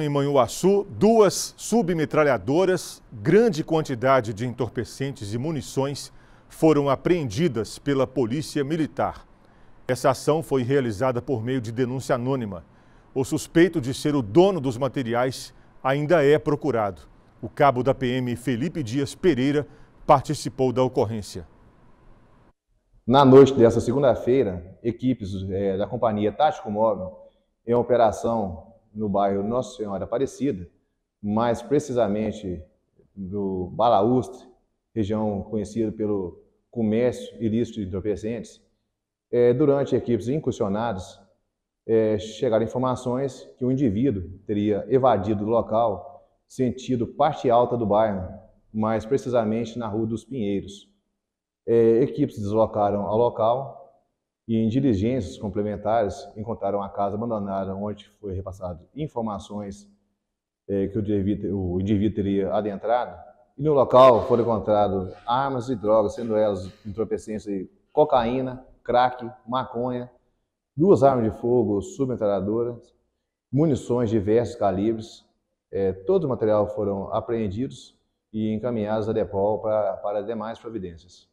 Em Manhuaçu, duas submetralhadoras, grande quantidade de entorpecentes e munições foram apreendidas pela Polícia Militar. Essa ação foi realizada por meio de denúncia anônima. O suspeito de ser o dono dos materiais ainda é procurado. O cabo da PM Felipe Dias Pereira participou da ocorrência. Na noite dessa segunda-feira, equipes é, da Companhia Tático Móvel, em operação no bairro Nossa Senhora Aparecida, mais precisamente do Balaústre, região conhecida pelo comércio ilícito de entorpecentes, é, durante equipes incursionadas, é, chegaram informações que o um indivíduo teria evadido do local, sentido parte alta do bairro, mais precisamente na Rua dos Pinheiros. É, equipes deslocaram ao local e em diligências complementares encontraram a casa abandonada onde foi repassado informações é, que o indivíduo, o indivíduo, teria adentrado e no local foram encontrados armas e drogas, sendo elas entorpecentes de cocaína, crack, maconha, duas armas de fogo submetralhadoras, munições de diversos calibres. É, todo o material foram apreendidos e encaminhados a Depol para, para demais providências.